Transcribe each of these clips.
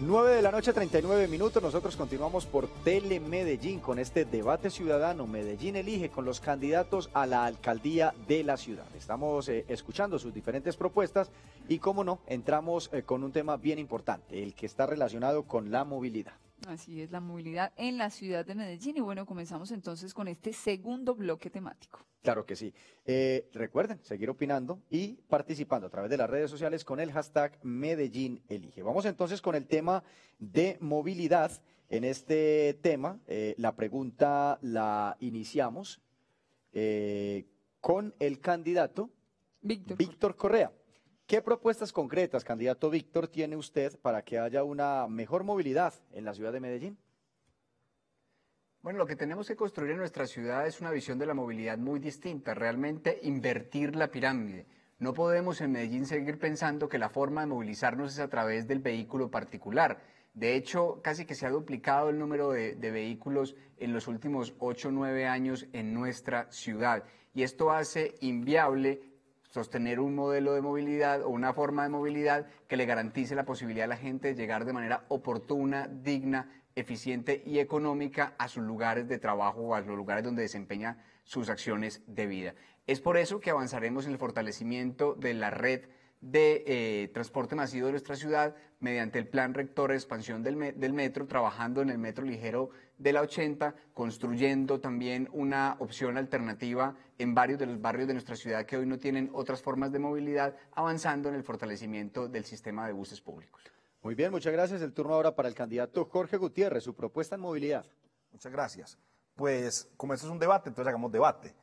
9 de la noche, 39 minutos. Nosotros continuamos por Tele Medellín con este debate ciudadano. Medellín elige con los candidatos a la alcaldía de la ciudad. Estamos eh, escuchando sus diferentes propuestas y, como no, entramos eh, con un tema bien importante, el que está relacionado con la movilidad. Así es, la movilidad en la ciudad de Medellín. Y bueno, comenzamos entonces con este segundo bloque temático. Claro que sí. Eh, recuerden seguir opinando y participando a través de las redes sociales con el hashtag Medellín Elige. Vamos entonces con el tema de movilidad. En este tema, eh, la pregunta la iniciamos eh, con el candidato Víctor, Víctor Correa. ¿Qué propuestas concretas, candidato Víctor, tiene usted para que haya una mejor movilidad en la ciudad de Medellín? Bueno, lo que tenemos que construir en nuestra ciudad es una visión de la movilidad muy distinta, realmente invertir la pirámide. No podemos en Medellín seguir pensando que la forma de movilizarnos es a través del vehículo particular. De hecho, casi que se ha duplicado el número de, vehículos en los últimos 8 o 9 años en nuestra ciudad. Y esto hace inviable sostener un modelo de movilidad o una forma de movilidad que le garantice la posibilidad a la gente de llegar de manera oportuna, digna, eficiente y económica a sus lugares de trabajo o a los lugares donde desempeña sus acciones de vida. Es por eso que avanzaremos en el fortalecimiento de la red de eh, transporte masivo de nuestra ciudad mediante el plan rector de expansión del metro, trabajando en el metro ligero de la 80, construyendo también una opción alternativa en varios de los barrios de nuestra ciudad que hoy no tienen otras formas de movilidad, avanzando en el fortalecimiento del sistema de buses públicos. Muy bien, muchas gracias. El turno ahora para el candidato Jorge Gutiérrez, su propuesta en movilidad. Muchas gracias. Pues como esto es un debate, entonces hagamos debate.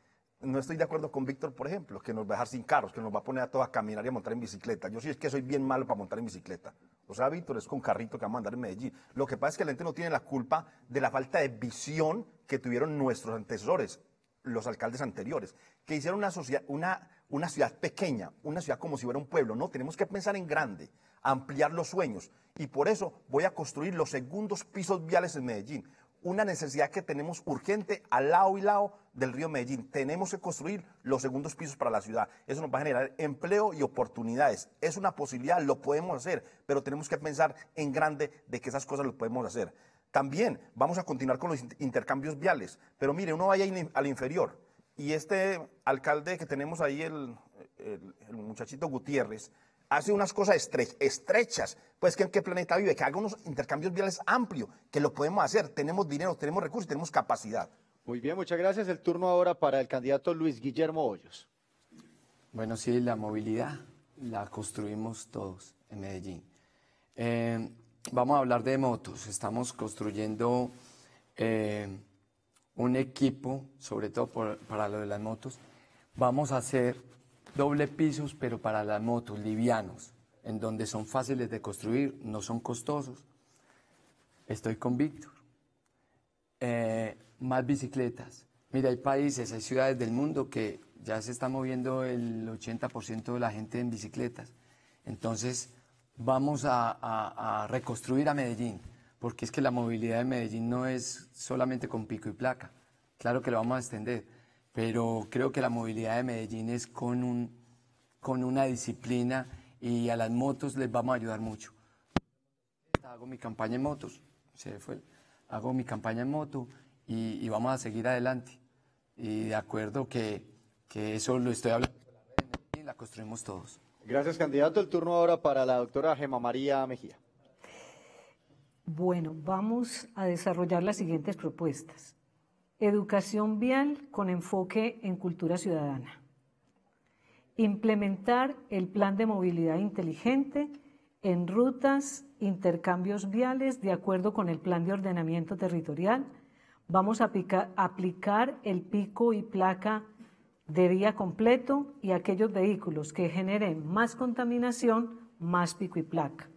No estoy de acuerdo con Víctor, por ejemplo, que nos va a dejar sin carros, que nos va a poner a todos a caminar y a montar en bicicleta. Yo sí es que soy bien malo para montar en bicicleta. O sea, Víctor es con carrito que va a mandar en Medellín. Lo que pasa es que la gente no tiene la culpa de la falta de visión que tuvieron nuestros antecesores, los alcaldes anteriores, que hicieron una, una ciudad pequeña, una ciudad como si fuera un pueblo. No, tenemos que pensar en grande, ampliar los sueños. Y por eso voy a construir los segundos pisos viales en Medellín una necesidad que tenemos urgente al lado y lado del río Medellín. Tenemos que construir los segundos pisos para la ciudad. Eso nos va a generar empleo y oportunidades. Es una posibilidad, lo podemos hacer, pero tenemos que pensar en grande de que esas cosas lo podemos hacer. También vamos a continuar con los intercambios viales, pero mire, uno vaya al inferior y este alcalde que tenemos ahí, el, el muchachito Gutiérrez, hace unas cosas estrechas, pues que en qué planeta vive, que haga unos intercambios viales amplios, que lo podemos hacer, tenemos dinero, tenemos recursos, tenemos capacidad. Muy bien, muchas gracias. El turno ahora para el candidato Luis Guillermo Hoyos. Bueno, sí, la movilidad la construimos todos en Medellín. Eh, vamos a hablar de motos. Estamos construyendo eh, un equipo, sobre todo para lo de las motos. Vamos a hacer doble pisos, pero para las motos, livianos, en donde son fáciles de construir, no son costosos. Estoy con Víctor. Eh, más bicicletas. Mira, hay países, hay ciudades del mundo que ya se está moviendo el 80% de la gente en bicicletas. Entonces, vamos a, a reconstruir a Medellín, porque es que la movilidad de Medellín no es solamente con pico y placa. Claro que lo vamos a extender pero creo que la movilidad de Medellín es con, un, con una disciplina y a las motos les vamos a ayudar mucho. Hago mi campaña en motos, se fue, hago mi campaña en moto y, vamos a seguir adelante. Y de acuerdo que, que eso lo estoy hablando y la construimos todos. Gracias, candidato. El turno ahora para la doctora Gema María Mejía. Bueno, vamos a desarrollar las siguientes propuestas. Educación vial con enfoque en cultura ciudadana. Implementar el plan de movilidad inteligente en rutas, intercambios viales de acuerdo con el plan de ordenamiento territorial. Vamos a aplicar el pico y placa de día completo y aquellos vehículos que generen más contaminación, más pico y placa.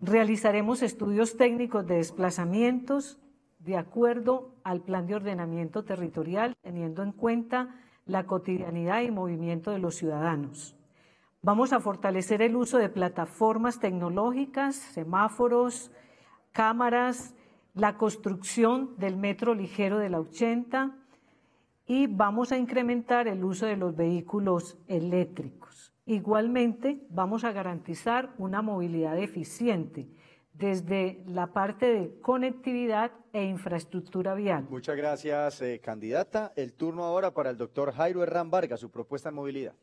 Realizaremos estudios técnicos de desplazamientos de acuerdo al plan de ordenamiento territorial, teniendo en cuenta la cotidianidad y movimiento de los ciudadanos. Vamos a fortalecer el uso de plataformas tecnológicas, semáforos, cámaras, la construcción del metro ligero de la 80 y vamos a incrementar el uso de los vehículos eléctricos. Igualmente, vamos a garantizar una movilidad eficiente desde la parte de conectividad e infraestructura vial. Muchas gracias, eh, candidata. El turno ahora para el doctor Jairo Herrán Vargas, su propuesta en movilidad.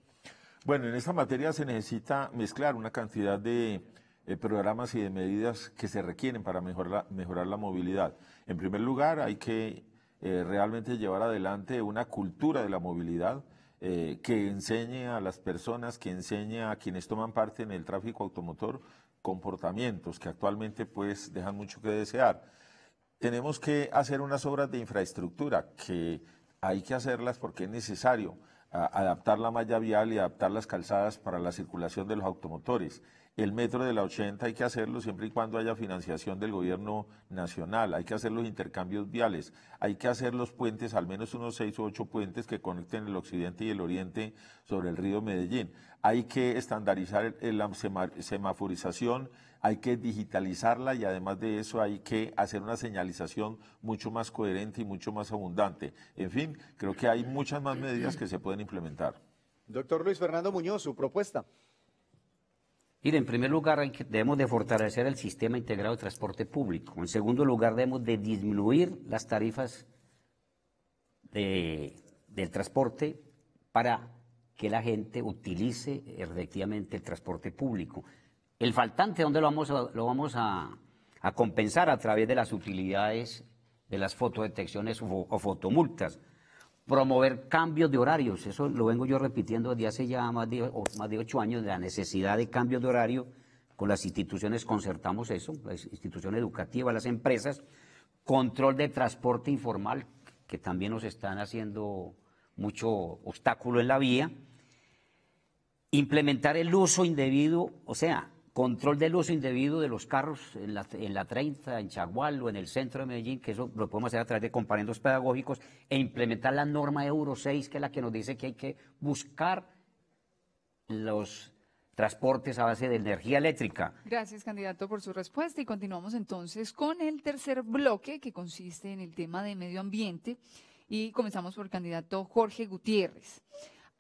Bueno, en esta materia se necesita mezclar una cantidad de eh, programas y de medidas que se requieren para mejorar la, mejorar la movilidad. En primer lugar, hay que eh, realmente llevar adelante una cultura de la movilidad. que enseñe a las personas, que enseñe a quienes toman parte en el tráfico automotor comportamientos que actualmente pues dejan mucho que desear. Tenemos que hacer unas obras de infraestructura que hay que hacerlas porque es necesario adaptar la malla vial y adaptar las calzadas para la circulación de los automotores el metro de la 80 hay que hacerlo siempre y cuando haya financiación del gobierno nacional, hay que hacer los intercambios viales, hay que hacer los puentes, al menos unos seis o ocho puentes que conecten el occidente y el oriente sobre el río Medellín. Hay que estandarizar la semaforización, hay que digitalizarla y además de eso hay que hacer una señalización mucho más coherente y mucho más abundante. En fin, creo que hay muchas más medidas que se pueden implementar. Doctor Luis Fernando Muñoz, su propuesta en primer lugar debemos de fortalecer el sistema integrado de transporte público. En segundo lugar debemos de disminuir las tarifas del transporte para que la gente utilice efectivamente el transporte público. El faltante, ¿dónde lo vamos a, lo vamos a, compensar? A través de las utilidades de las fotodetecciones o fotomultas promover cambios de horarios. Eso lo vengo yo repitiendo desde hace ya más de, más de ocho años, la necesidad de cambios de horario. Con las instituciones concertamos eso, la institución educativa, las empresas, control de transporte informal, que también nos están haciendo mucho obstáculo en la vía, implementar el uso indebido, o sea, control de uso indebido de los carros en la, en la 30, en Chagual o en el centro de Medellín, que eso lo podemos hacer a través de comparendos pedagógicos, e implementar la norma Euro 6, que es la que nos dice que hay que buscar los transportes a base de energía eléctrica. Gracias, candidato, por su respuesta. Y continuamos entonces con el tercer bloque, que consiste en el tema de medio ambiente. Y comenzamos por el candidato Jorge Gutiérrez.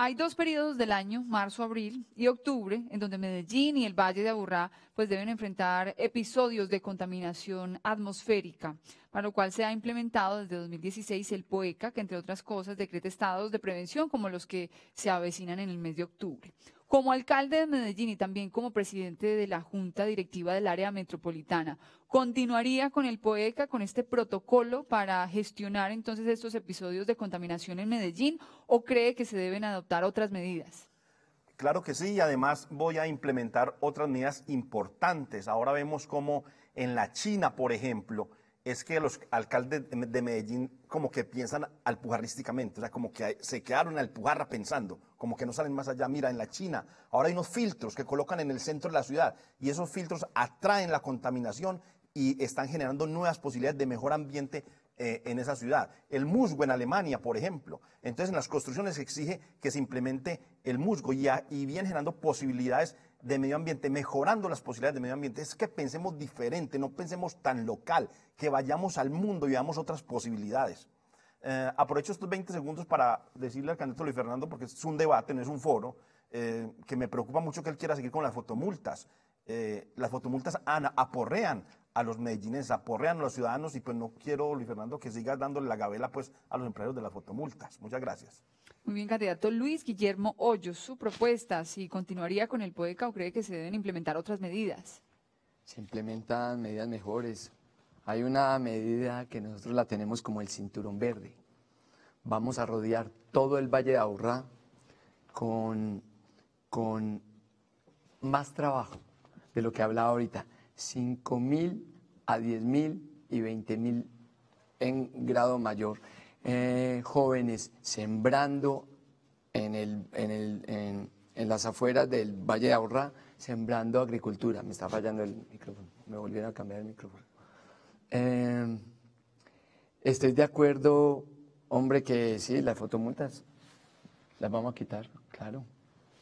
Hay dos periodos del año, marzo, abril y octubre, en donde Medellín y el Valle de Aburrá pues deben enfrentar episodios de contaminación atmosférica, para lo cual se ha implementado desde 2016 el POECA, que entre otras cosas decreta estados de prevención como los que se avecinan en el mes de octubre. Como alcalde de Medellín y también como presidente de la Junta Directiva del Área Metropolitana, continuaría con el POECA, con este protocolo para gestionar entonces estos episodios de contaminación en Medellín o cree que se deben adoptar otras medidas? Claro que sí, y además voy a implementar otras medidas importantes. Ahora vemos como en la China, por ejemplo, es que los alcaldes de Medellín como que piensan alpujarrísticamente, o sea, como que se quedaron alpujarra pensando, como que no salen más allá. Mira, en la China ahora hay unos filtros que colocan en el centro de la ciudad y esos filtros atraen la contaminación y están generando nuevas posibilidades de mejor ambiente eh, en esa ciudad. El musgo en Alemania, por ejemplo. Entonces, en las construcciones se exige que se implemente el musgo y, generando posibilidades de medio ambiente, mejorando las posibilidades de medio ambiente. Es que pensemos diferente, no pensemos tan local, que vayamos al mundo y veamos otras posibilidades. Eh, aprovecho estos 20 segundos para decirle al candidato Luis Fernando, porque es un debate, no es un foro, eh, que me preocupa mucho que él quiera seguir con las fotomultas. las fotomultas aporrean a los medellinenses, aporrean a los ciudadanos y pues no quiero, Luis Fernando, que sigas dándole la gabela pues a los empleados de las fotomultas. Muchas gracias. Muy bien, candidato Luis Guillermo Hoyos, su propuesta, si continuaría con el POECA o cree que se deben implementar otras medidas. Se implementan medidas mejores. Hay una medida que nosotros la tenemos como el cinturón verde. Vamos a rodear todo el Valle de Ahorra con, con más trabajo de lo que hablaba ahorita. 5 mil a 10.000 mil y 20 mil en grado mayor. Eh, jóvenes sembrando en, el, en, el, en, las afueras del Valle de Ahorra, sembrando agricultura. Me está fallando el micrófono, me volvieron a cambiar el micrófono. Eh, estoy de acuerdo, hombre, que sí, las fotomultas las vamos a quitar, claro,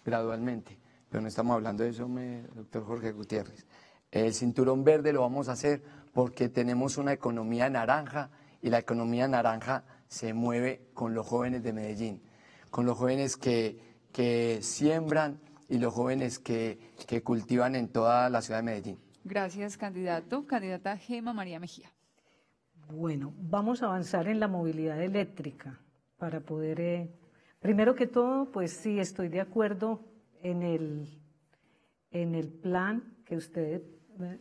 gradualmente. Pero no estamos hablando de eso, doctor Jorge Gutiérrez. El cinturón verde lo vamos a hacer porque tenemos una economía naranja y la economía naranja se mueve con los jóvenes de Medellín, con los jóvenes que, que siembran y los jóvenes que, que cultivan en toda la ciudad de Medellín. Gracias, candidato. Candidata Gema María Mejía. Bueno, vamos a avanzar en la movilidad eléctrica para poder, eh, primero que todo, pues sí, estoy de acuerdo en el, en el plan que usted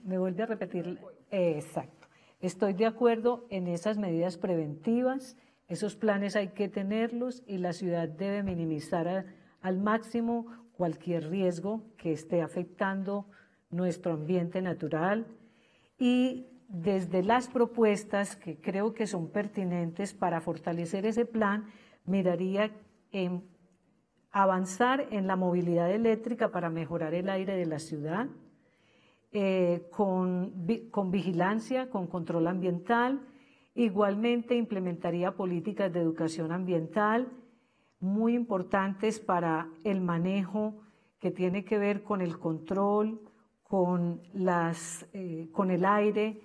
me, vuelve a repetir. Eh, exacto. Estoy de acuerdo en esas medidas preventivas, esos planes hay que tenerlos y la ciudad debe minimizar al máximo cualquier riesgo que esté afectando nuestro ambiente natural y desde las propuestas que creo que son pertinentes para fortalecer ese plan, miraría en avanzar en la movilidad eléctrica para mejorar el aire de la ciudad, eh, con, con vigilancia, con control ambiental. Igualmente implementaría políticas de educación ambiental muy importantes para el manejo que tiene que ver con el control, con, las, eh, con el aire.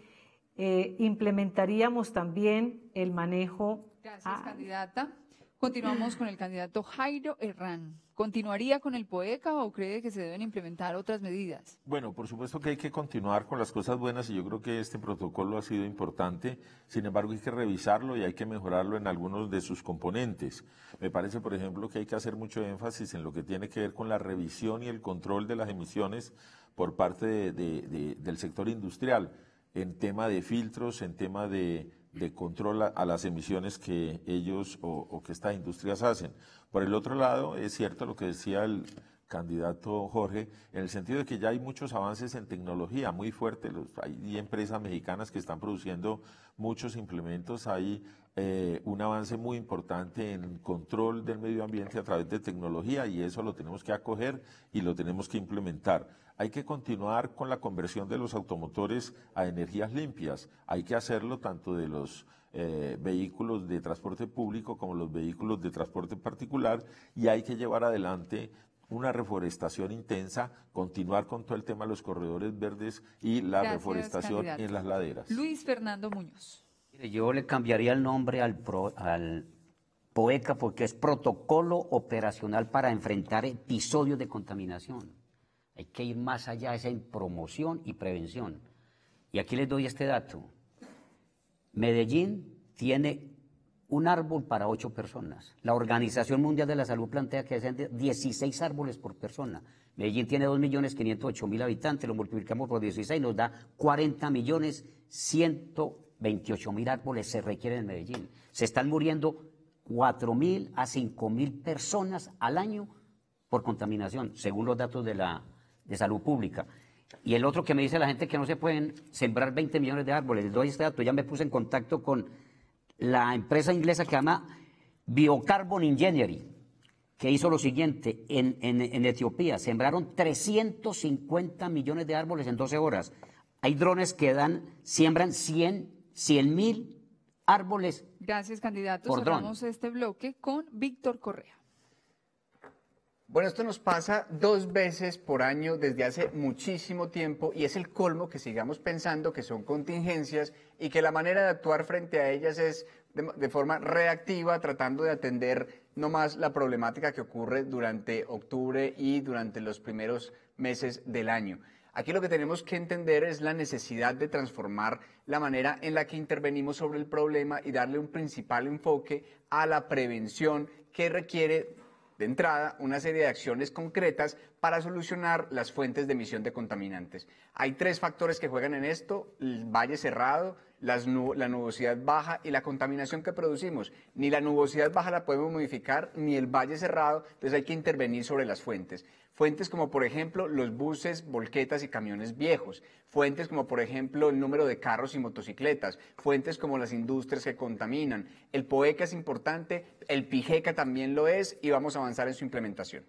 Eh, implementaríamos también el manejo. Gracias, candidata. Continuamos con el candidato Jairo Herrán. ¿Continuaría con el POECA o cree que se deben implementar otras medidas? Bueno, por supuesto que hay que continuar con las cosas buenas y yo creo que este protocolo ha sido importante. Sin embargo, hay que revisarlo y hay que mejorarlo en algunos de sus componentes. Me parece, por ejemplo, que hay que hacer mucho énfasis en lo que tiene que ver con la revisión y el control de las emisiones por parte del sector industrial en tema de filtros, en tema de de control a, las emisiones que ellos o, que estas industrias hacen. Por el otro lado, es cierto lo que decía el candidato Jorge, en el sentido de que ya hay muchos avances en tecnología muy fuertes, hay empresas mexicanas que están produciendo muchos implementos, hay eh, un avance muy importante en control del medio ambiente a través de tecnología y eso lo tenemos que acoger y lo tenemos que implementar hay que continuar con la conversión de los automotores a energías limpias. Hay que hacerlo tanto de los eh, vehículos de transporte público como los vehículos de transporte particular y hay que llevar adelante una reforestación intensa, continuar con todo el tema de los corredores verdes y la reforestación en las laderas. Luis Fernando Muñoz. yo le cambiaría el nombre al, al POECA porque es Protocolo Operacional para Enfrentar Episodios de Contaminación hay que ir más allá, es en promoción y prevención. Y aquí les doy este dato. Medellín tiene un árbol para ocho personas. La Organización Mundial de la Salud plantea que sean 16 árboles por persona. Medellín tiene 2.508.000 habitantes, lo multiplicamos por 16, nos da 40.128.000 árboles se requieren en Medellín. Se están muriendo 4.000 a 5.000 personas al año por contaminación, según los datos de la de salud pública. Y el otro que me dice la gente que no se pueden sembrar 20 millones de árboles. Les doy este dato. Ya me puse en contacto con la empresa inglesa que llama Biocarbon Engineering, que hizo lo siguiente. En, en, en Etiopía sembraron 350 millones de árboles en 12 horas. Hay drones que dan, siembran 100, mil árboles. Gracias, candidato. Cerramos este bloque con Víctor Correa. Bueno, esto nos pasa dos veces por año desde hace muchísimo tiempo y es el colmo que sigamos pensando que son contingencias y que la manera de actuar frente a ellas es de, forma reactiva, tratando de atender no más la problemática que ocurre durante octubre y durante los primeros meses del año. Aquí lo que tenemos que entender es la necesidad de transformar la manera en la que intervenimos sobre el problema y darle un principal enfoque a la prevención que requiere de entrada, una serie de acciones concretas para solucionar las fuentes de emisión de contaminantes. Hay tres factores que juegan en esto, el valle cerrado, la nubosidad baja y la contaminación que producimos. Ni la nubosidad baja la podemos modificar, ni el valle cerrado, entonces hay que intervenir sobre las fuentes. Fuentes como por ejemplo los buses, volquetas y camiones viejos. Fuentes como por ejemplo el número de carros y motocicletas. Fuentes como las industrias que contaminan. El POECA es importante, el PIGECA también lo es y vamos a avanzar en su implementación.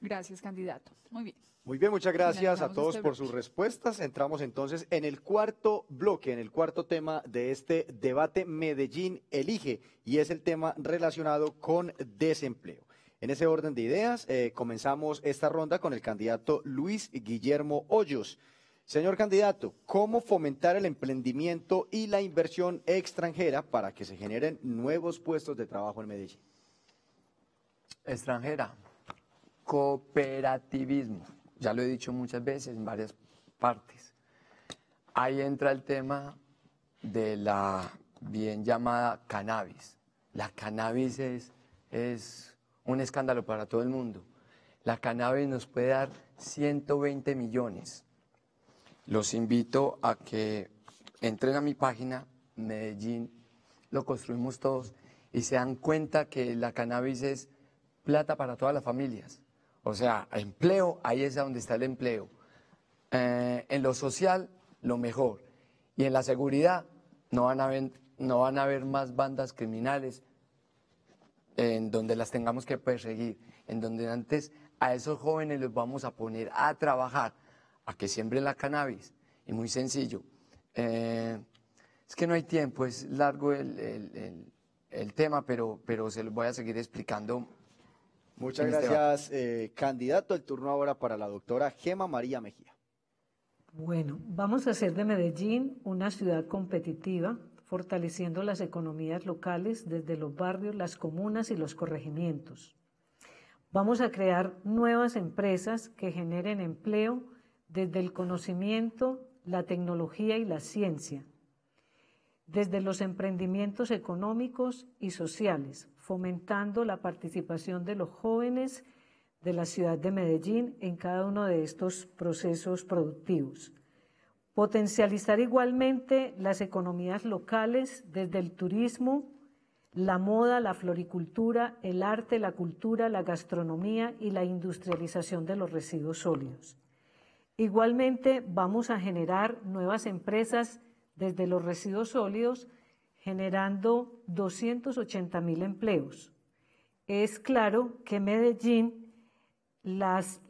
Gracias, candidato. Muy bien. Muy bien, muchas gracias a todos por sus respuestas. Entramos entonces en el cuarto bloque, en el cuarto tema de este debate Medellín elige, y es el tema relacionado con desempleo. En ese orden de ideas, eh, comenzamos esta ronda con el candidato Luis Guillermo Hoyos. Señor candidato, ¿cómo fomentar el emprendimiento y la inversión extranjera para que se generen nuevos puestos de trabajo en Medellín? Extranjera. Cooperativismo. Ya lo he dicho muchas veces en varias partes. Ahí entra el tema de la bien llamada cannabis. La cannabis es, es un escándalo para todo el mundo. La cannabis nos puede dar 120 millones. Los invito a que entren a mi página, Medellín, lo construimos todos, y se dan cuenta que la cannabis es plata para todas las familias. O sea, empleo, ahí es donde está el empleo. Eh, en lo social, lo mejor. Y en la seguridad, no van a haber, no van a haber más bandas criminales en donde las tengamos que perseguir, en donde antes a esos jóvenes los vamos a poner a trabajar, a que siembren la cannabis. Y muy sencillo. Eh, es que no hay tiempo, es largo el, tema, pero, pero se los voy a seguir explicando Muchas gracias, eh, candidato. El turno ahora para la doctora Gema María Mejía. Bueno, vamos a hacer de Medellín una ciudad competitiva, fortaleciendo las economías locales desde los barrios, las comunas y los corregimientos. Vamos a crear nuevas empresas que generen empleo desde el conocimiento, la tecnología y la ciencia desde los emprendimientos económicos y sociales, fomentando la participación de los jóvenes de la ciudad de Medellín en cada uno de estos procesos productivos. Potencializar igualmente las economías locales desde el turismo, la moda, la floricultura, el arte, la cultura, la gastronomía y la industrialización de los residuos sólidos. Igualmente vamos a generar nuevas empresas desde los residuos sólidos, generando 280 mil empleos. Es claro que Medellín, las,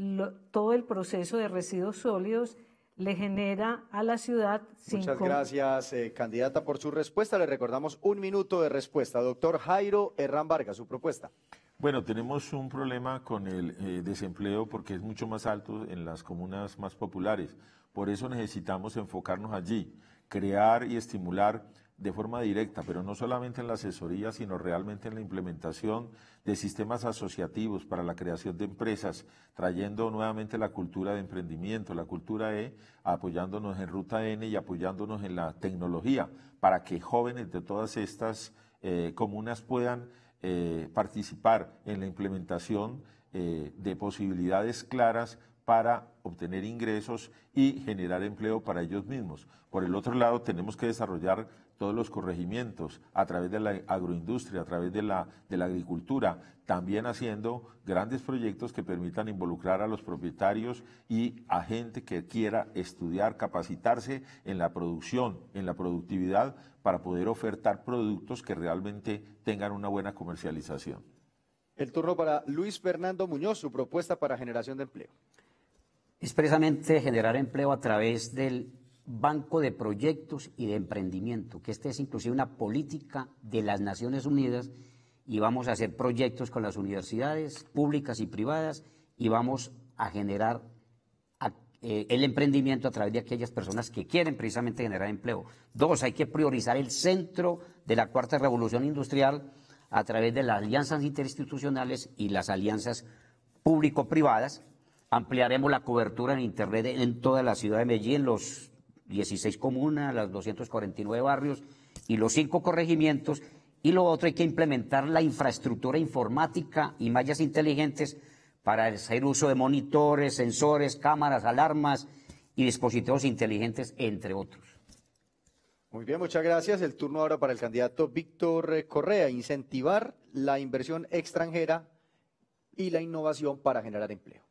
todo el proceso de residuos sólidos, le genera a la ciudad. Muchas gracias, eh, candidata, por su respuesta. Le recordamos un minuto de respuesta. Doctor Jairo Herrán Vargas, su propuesta. Bueno, tenemos un problema con el eh, desempleo porque es mucho más alto en las comunas más populares. Por eso necesitamos enfocarnos allí crear y estimular de forma directa, pero no solamente en la asesoría, sino realmente en la implementación de sistemas asociativos para la creación de empresas, trayendo nuevamente la cultura de emprendimiento, la cultura E, apoyándonos en Ruta N y apoyándonos en la tecnología, para que jóvenes de todas estas eh, comunas puedan eh, participar en la implementación eh, de posibilidades claras para obtener ingresos y generar empleo para ellos mismos. Por el otro lado, tenemos que desarrollar todos los corregimientos a través de la agroindustria, a través de la, agricultura, también haciendo grandes proyectos que permitan involucrar a los propietarios y a gente que quiera estudiar, capacitarse en la producción, en la productividad, para poder ofertar productos que realmente tengan una buena comercialización. El turno para Luis Fernando Muñoz, su propuesta para generación de empleo es precisamente generar empleo a través del banco de proyectos y de emprendimiento, que esta es inclusive una política de las Naciones Unidas y vamos a hacer proyectos con las universidades públicas y privadas y vamos a generar eh, el emprendimiento a través de aquellas personas que quieren precisamente generar empleo. Dos, hay que priorizar el centro de la cuarta revolución industrial a través de las alianzas interinstitucionales y las alianzas público-privadas Ampliaremos la cobertura en Internet en toda la ciudad de Medellín, los 16 comunas, las 249 barrios y los cinco corregimientos. Y lo otro, hay que implementar la infraestructura informática y mallas inteligentes para hacer uso de monitores, sensores, cámaras, alarmas y dispositivos inteligentes, entre otros. Muy bien, muchas gracias. El turno ahora para el candidato Víctor Correa. Incentivar la inversión extranjera y la innovación para generar empleo.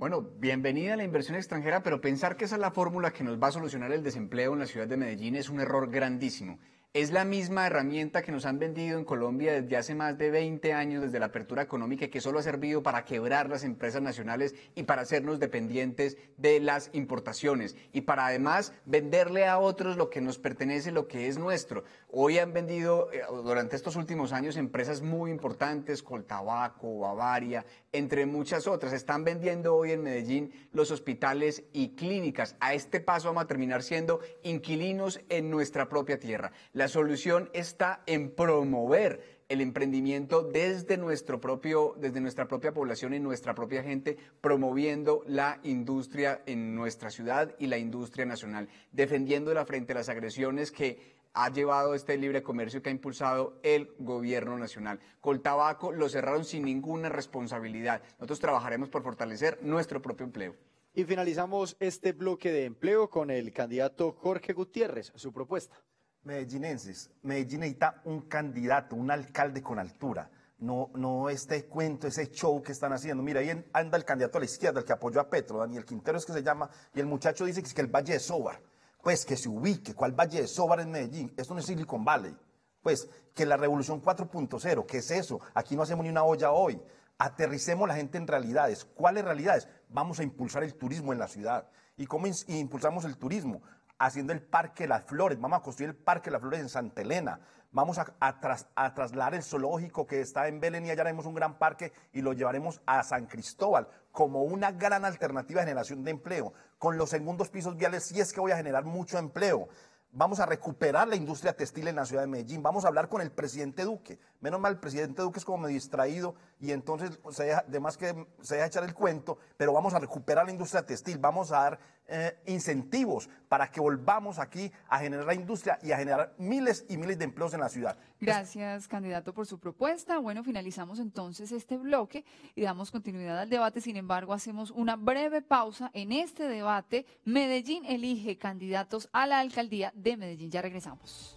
Bueno, bienvenida a la inversión extranjera, pero pensar que esa es la fórmula que nos va a solucionar el desempleo en la ciudad de Medellín es un error grandísimo. Es la misma herramienta que nos han vendido en Colombia desde hace más de 20 años, desde la apertura económica, que solo ha servido para quebrar las empresas nacionales y para hacernos dependientes de las importaciones y para además venderle a otros lo que nos pertenece, lo que es nuestro. Hoy han vendido eh, durante estos últimos años empresas muy importantes, Coltabaco, Bavaria, entre muchas otras. Están vendiendo hoy en Medellín los hospitales y clínicas. A este paso vamos a terminar siendo inquilinos en nuestra propia tierra. La solución está en promover el emprendimiento desde, nuestro propio, desde nuestra propia población y nuestra propia gente, promoviendo la industria en nuestra ciudad y la industria nacional, defendiéndola frente a las agresiones que ha llevado este libre comercio que ha impulsado el gobierno nacional. Con tabaco lo cerraron sin ninguna responsabilidad. Nosotros trabajaremos por fortalecer nuestro propio empleo. Y finalizamos este bloque de empleo con el candidato Jorge Gutiérrez, su propuesta. Medellinenses, Medellín necesita un candidato, un alcalde con altura. No, no este cuento, ese show que están haciendo. Mira, ahí anda el candidato a la izquierda, el que apoyó a Petro, Daniel Quintero es que se llama, y el muchacho dice que es que el Valle de Sobar pues que se ubique, cuál Valle de Sobar en Medellín, esto no es Silicon Valley, pues que la revolución 4.0, ¿qué es eso? Aquí no hacemos ni una olla hoy, aterricemos la gente en realidades, ¿cuáles realidades? Vamos a impulsar el turismo en la ciudad. ¿Y cómo impulsamos el turismo? Haciendo el Parque de las Flores, vamos a construir el Parque de las Flores en Santa Elena, Vamos a, trasladar el zoológico que está en Belén y allá haremos un gran parque y lo llevaremos a San Cristóbal como una gran alternativa de generación de empleo. Con los segundos pisos viales sí es que voy a generar mucho empleo vamos a recuperar la industria textil en la ciudad de Medellín, vamos a hablar con el presidente Duque. Menos mal, el presidente Duque es como medio distraído y entonces se deja, además que se deja echar el cuento, pero vamos a recuperar la industria textil, vamos a dar eh, incentivos para que volvamos aquí a generar la industria y a generar miles y miles de empleos en la ciudad. Gracias, candidato, por su propuesta. Bueno, finalizamos entonces este bloque y damos continuidad al debate. Sin embargo, hacemos una breve pausa en este debate. Medellín elige candidatos a la alcaldía de Medellín. Ya regresamos.